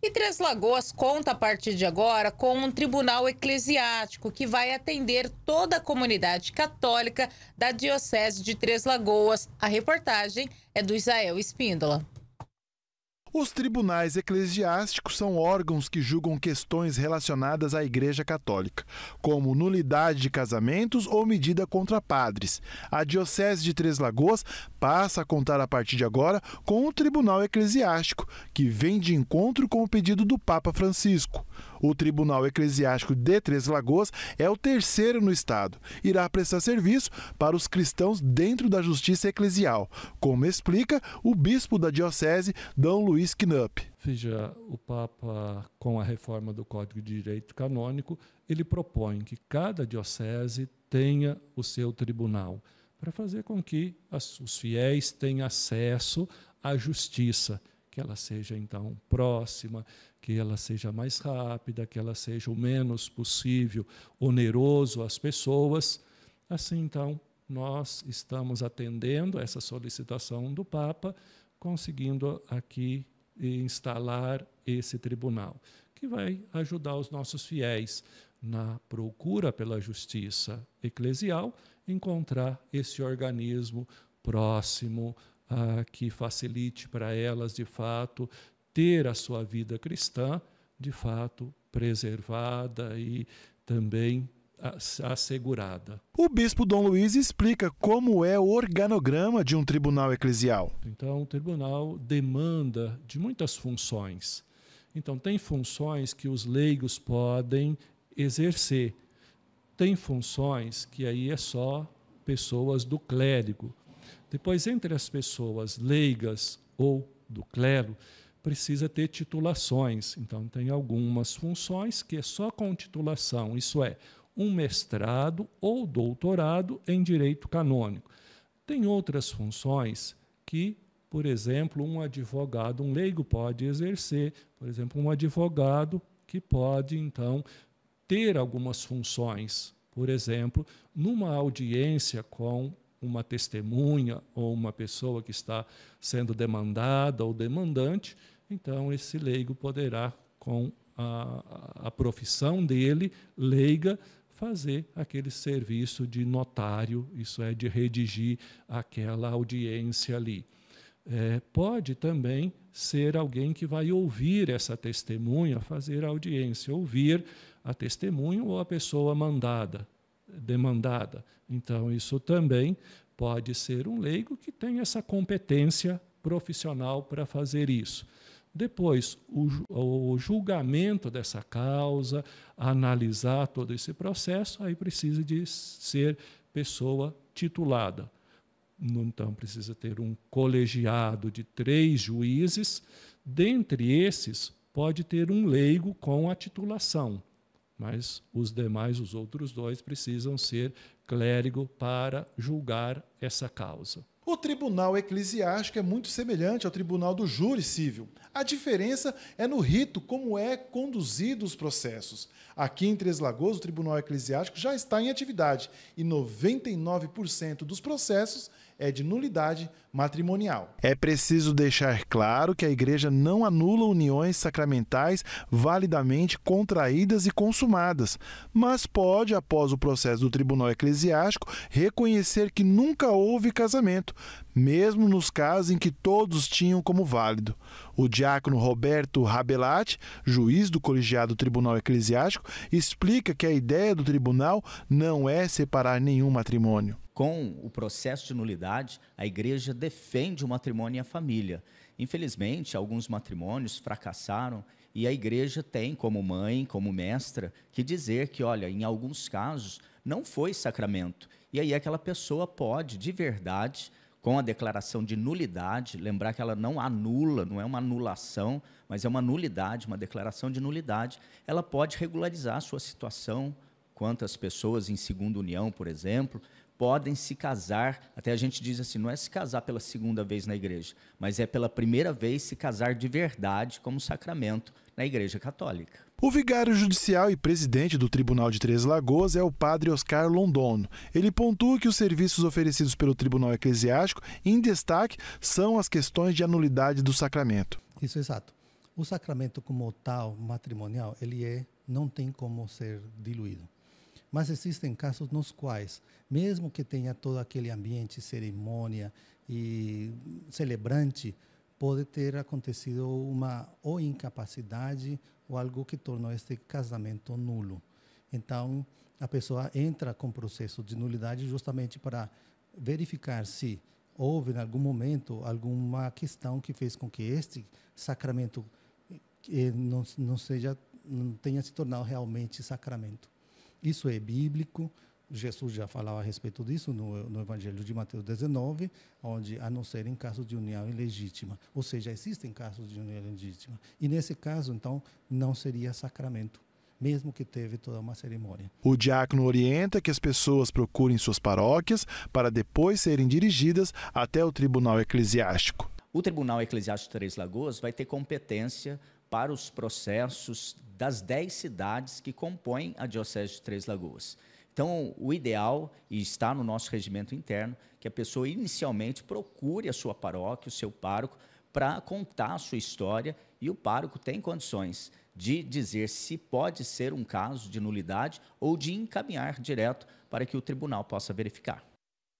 E Três Lagoas conta a partir de agora com um tribunal eclesiástico que vai atender toda a comunidade católica da Diocese de Três Lagoas. A reportagem é do Israel Espíndola. Os tribunais eclesiásticos são órgãos que julgam questões relacionadas à Igreja Católica, como nulidade de casamentos ou medida contra padres. A Diocese de Três Lagoas passa a contar a partir de agora com o Tribunal Eclesiástico, que vem de encontro com o pedido do Papa Francisco. O Tribunal Eclesiástico de Três Lagoas é o terceiro no estado. Irá prestar serviço para os cristãos dentro da justiça eclesial, como explica o bispo da diocese, D. Luiz Knupp. Veja, o Papa, com a reforma do Código de Direito Canônico, ele propõe que cada diocese tenha o seu tribunal, para fazer com que os fiéis tenham acesso à justiça que ela seja então próxima, que ela seja mais rápida, que ela seja o menos possível oneroso às pessoas. Assim então, nós estamos atendendo essa solicitação do Papa, conseguindo aqui instalar esse tribunal, que vai ajudar os nossos fiéis na procura pela justiça eclesial, encontrar esse organismo próximo ah, que facilite para elas, de fato, ter a sua vida cristã, de fato, preservada e também assegurada. O bispo Dom Luiz explica como é o organograma de um tribunal eclesial. Então, o tribunal demanda de muitas funções. Então, tem funções que os leigos podem exercer, tem funções que aí é só pessoas do clérigo. Depois, entre as pessoas leigas ou do clero, precisa ter titulações. Então, tem algumas funções que é só com titulação, isso é, um mestrado ou doutorado em direito canônico. Tem outras funções que, por exemplo, um advogado, um leigo pode exercer, por exemplo, um advogado que pode, então, ter algumas funções. Por exemplo, numa audiência com uma testemunha ou uma pessoa que está sendo demandada ou demandante, então esse leigo poderá, com a, a profissão dele, leiga, fazer aquele serviço de notário, isso é, de redigir aquela audiência ali. É, pode também ser alguém que vai ouvir essa testemunha, fazer a audiência, ouvir a testemunha ou a pessoa mandada demandada. Então, isso também pode ser um leigo que tem essa competência profissional para fazer isso. Depois, o, o, julgamento dessa causa, analisar todo esse processo, aí precisa de ser pessoa titulada. Então, precisa ter um colegiado de três juízes. Dentre esses, pode ter um leigo com a titulação. Mas os demais, os outros dois, precisam ser clérigo para julgar essa causa. O tribunal eclesiástico é muito semelhante ao tribunal do júri civil. A diferença é no rito, como é conduzido os processos. Aqui em Três Lagoas, o tribunal eclesiástico já está em atividade e 99% dos processos é de nulidade matrimonial. É preciso deixar claro que a igreja não anula uniões sacramentais validamente contraídas e consumadas, mas pode, após o processo do tribunal eclesiástico, reconhecer que nunca houve casamento mesmo nos casos em que todos tinham como válido. O diácono Roberto Rabelati, juiz do colegiado Tribunal Eclesiástico, explica que a ideia do tribunal não é separar nenhum matrimônio. Com o processo de nulidade, a igreja defende o matrimônio e a família. Infelizmente, alguns matrimônios fracassaram e a igreja tem, como mãe, como mestra, que dizer que, olha, em alguns casos não foi sacramento. E aí aquela pessoa pode, de verdade, com a declaração de nulidade, lembrar que ela não anula, não é uma anulação, mas é uma nulidade, uma declaração de nulidade, ela pode regularizar a sua situação, quantas pessoas em segunda união, por exemplo, podem se casar, até a gente diz assim, não é se casar pela segunda vez na igreja, mas é pela primeira vez se casar de verdade como sacramento na Igreja Católica. O vigário judicial e presidente do Tribunal de Três Lagoas é o padre Oscar Londono. Ele pontua que os serviços oferecidos pelo Tribunal Eclesiástico, em destaque, são as questões de anulidade do sacramento. Isso, é exato. O sacramento como tal, matrimonial, ele é, não tem como ser diluído. Mas existem casos nos quais, mesmo que tenha todo aquele ambiente, cerimônia e celebrante, pode ter acontecido uma ou incapacidade ou algo que tornou este casamento nulo. Então, a pessoa entra com processo de nulidade justamente para verificar se houve em algum momento alguma questão que fez com que este sacramento eh, não, não seja não tenha se tornado realmente sacramento. Isso é bíblico, Jesus já falava a respeito disso no, no, Evangelho de Mateus 19, onde a não ser em casos de união ilegítima. Ou seja, existem casos de união ilegítima. E nesse caso, então, não seria sacramento, mesmo que teve toda uma cerimônia. O diácono orienta que as pessoas procurem suas paróquias para depois serem dirigidas até o tribunal eclesiástico. O Tribunal Eclesiástico de Três Lagoas vai ter competência para os processos das dez cidades que compõem a Diocese de Três Lagoas. Então, o ideal, e está no nosso regimento interno, que a pessoa inicialmente procure a sua paróquia, o seu pároco, para contar a sua história e o pároco tem condições de dizer se pode ser um caso de nulidade ou de encaminhar direto para que o tribunal possa verificar.